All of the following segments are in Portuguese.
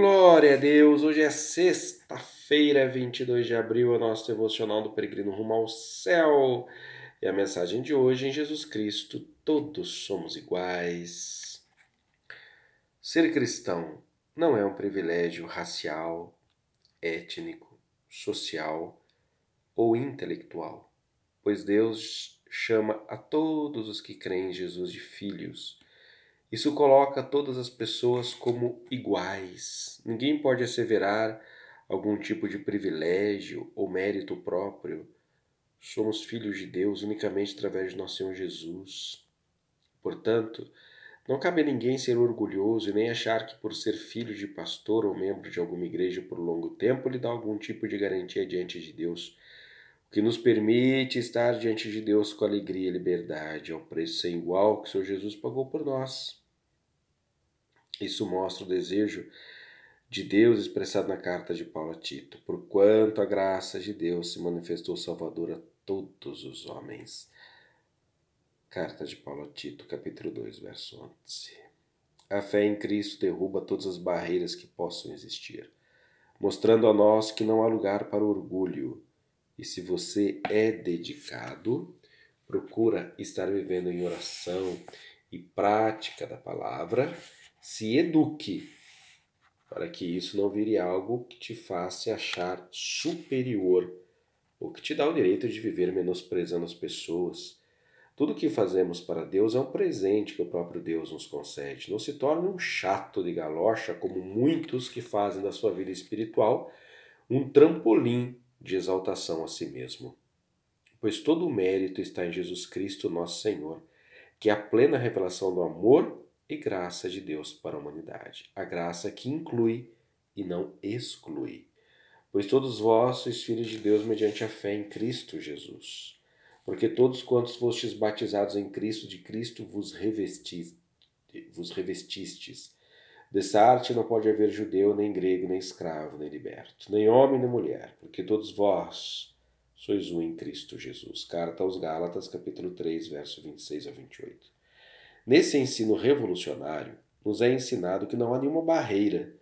Glória a Deus! Hoje é sexta-feira, 22 de abril, é nosso devocional do Peregrino Rumo ao Céu. E a mensagem de hoje é em Jesus Cristo: todos somos iguais. Ser cristão não é um privilégio racial, étnico, social ou intelectual, pois Deus chama a todos os que creem em Jesus de filhos isso coloca todas as pessoas como iguais. Ninguém pode asseverar algum tipo de privilégio ou mérito próprio. Somos filhos de Deus unicamente através de nosso Senhor Jesus. Portanto, não cabe a ninguém ser orgulhoso e nem achar que por ser filho de pastor ou membro de alguma igreja por longo tempo lhe dá algum tipo de garantia diante de Deus que nos permite estar diante de Deus com alegria e liberdade, ao preço sem igual que o Senhor Jesus pagou por nós. Isso mostra o desejo de Deus expressado na carta de Paulo a Tito, porquanto a graça de Deus se manifestou salvadora a todos os homens. Carta de Paulo a Tito, capítulo 2, verso 11. A fé em Cristo derruba todas as barreiras que possam existir, mostrando a nós que não há lugar para orgulho, e se você é dedicado, procura estar vivendo em oração e prática da palavra, se eduque para que isso não vire algo que te faça achar superior, ou que te dá o direito de viver menosprezando as pessoas. Tudo que fazemos para Deus é um presente que o próprio Deus nos concede. Não se torne um chato de galocha, como muitos que fazem da sua vida espiritual um trampolim de exaltação a si mesmo. Pois todo o mérito está em Jesus Cristo, nosso Senhor, que é a plena revelação do amor e graça de Deus para a humanidade. A graça que inclui e não exclui. Pois todos vós sois filhos de Deus mediante a fé em Cristo Jesus. Porque todos quantos fostes batizados em Cristo, de Cristo vos, revesti vos revestistes Dessa arte não pode haver judeu, nem grego, nem escravo, nem liberto, nem homem, nem mulher, porque todos vós sois um em Cristo Jesus. Carta aos Gálatas, capítulo 3, verso 26 a 28. Nesse ensino revolucionário, nos é ensinado que não há nenhuma barreira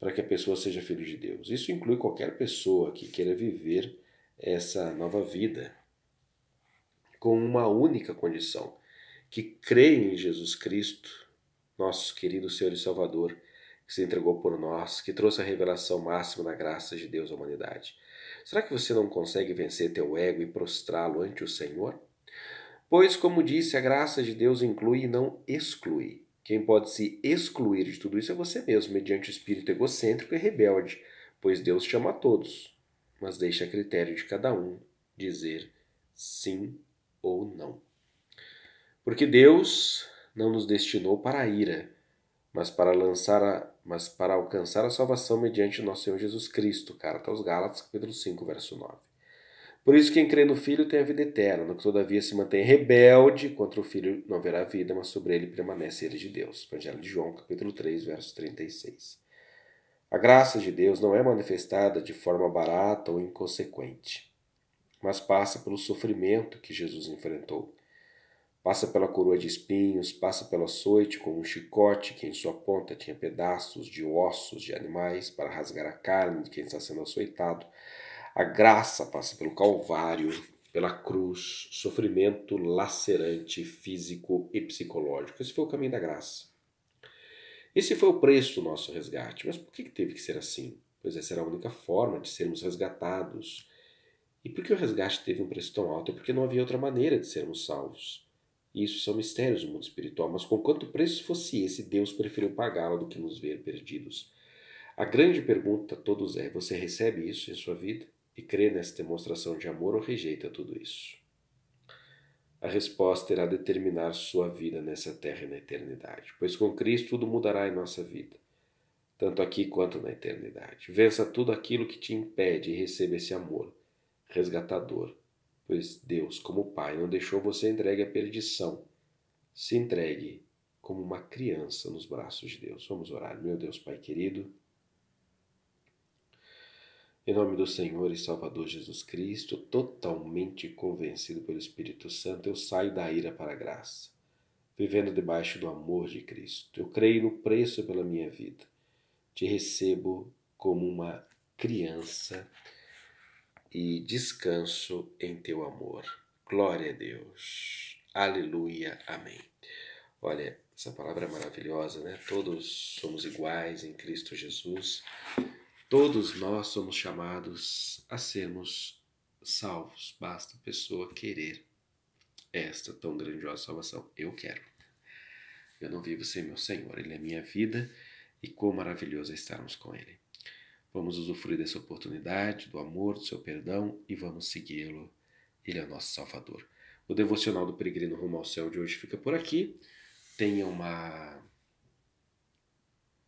para que a pessoa seja filho de Deus. Isso inclui qualquer pessoa que queira viver essa nova vida com uma única condição, que creia em Jesus Cristo nosso querido Senhor e Salvador, que se entregou por nós, que trouxe a revelação máxima da graça de Deus à humanidade. Será que você não consegue vencer teu ego e prostrá-lo ante o Senhor? Pois, como disse, a graça de Deus inclui e não exclui. Quem pode se excluir de tudo isso é você mesmo, mediante o espírito egocêntrico e rebelde, pois Deus chama a todos, mas deixa a critério de cada um dizer sim ou não. Porque Deus não nos destinou para a ira, mas para, lançar a, mas para alcançar a salvação mediante nosso Senhor Jesus Cristo. Carta aos Gálatas, capítulo 5, verso 9. Por isso, quem crê no Filho tem a vida eterna, no que todavia se mantém rebelde contra o Filho não verá vida, mas sobre ele permanece ele de Deus. Evangelho de João, capítulo 3, verso 36. A graça de Deus não é manifestada de forma barata ou inconsequente, mas passa pelo sofrimento que Jesus enfrentou Passa pela coroa de espinhos, passa pelo açoite com um chicote que em sua ponta tinha pedaços de ossos de animais para rasgar a carne de quem está sendo açoitado. A graça passa pelo calvário, pela cruz, sofrimento lacerante físico e psicológico. Esse foi o caminho da graça. Esse foi o preço do nosso resgate. Mas por que teve que ser assim? Pois essa era a única forma de sermos resgatados. E por que o resgate teve um preço tão alto? É porque não havia outra maneira de sermos salvos. E isso são mistérios do mundo espiritual, mas com quanto preço fosse esse, Deus preferiu pagá-lo do que nos ver perdidos. A grande pergunta a todos é: você recebe isso em sua vida e crê nessa demonstração de amor ou rejeita tudo isso? A resposta irá determinar sua vida nessa terra e na eternidade, pois com Cristo tudo mudará em nossa vida, tanto aqui quanto na eternidade. Vença tudo aquilo que te impede e receba esse amor resgatador pois Deus, como Pai, não deixou você entregue à perdição. Se entregue como uma criança nos braços de Deus. Vamos orar, meu Deus Pai querido. Em nome do Senhor e Salvador Jesus Cristo, totalmente convencido pelo Espírito Santo, eu saio da ira para a graça, vivendo debaixo do amor de Cristo. Eu creio no preço pela minha vida. Te recebo como uma criança e descanso em teu amor. Glória a Deus. Aleluia. Amém. Olha, essa palavra é maravilhosa, né? Todos somos iguais em Cristo Jesus. Todos nós somos chamados a sermos salvos. Basta a pessoa querer esta tão grandiosa salvação. Eu quero. Eu não vivo sem meu Senhor. Ele é minha vida e quão maravilhoso é estarmos com Ele. Vamos usufruir dessa oportunidade, do amor, do seu perdão e vamos segui-lo. Ele é o nosso Salvador. O devocional do Peregrino Rumo ao Céu de hoje fica por aqui. Tenha uma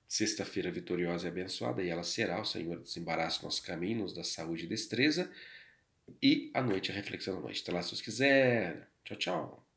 sexta-feira vitoriosa e abençoada, e ela será. O Senhor desembaraça nossos caminhos da saúde e destreza. E à noite a reflexão da noite. Até lá se vocês quiser. Tchau, tchau.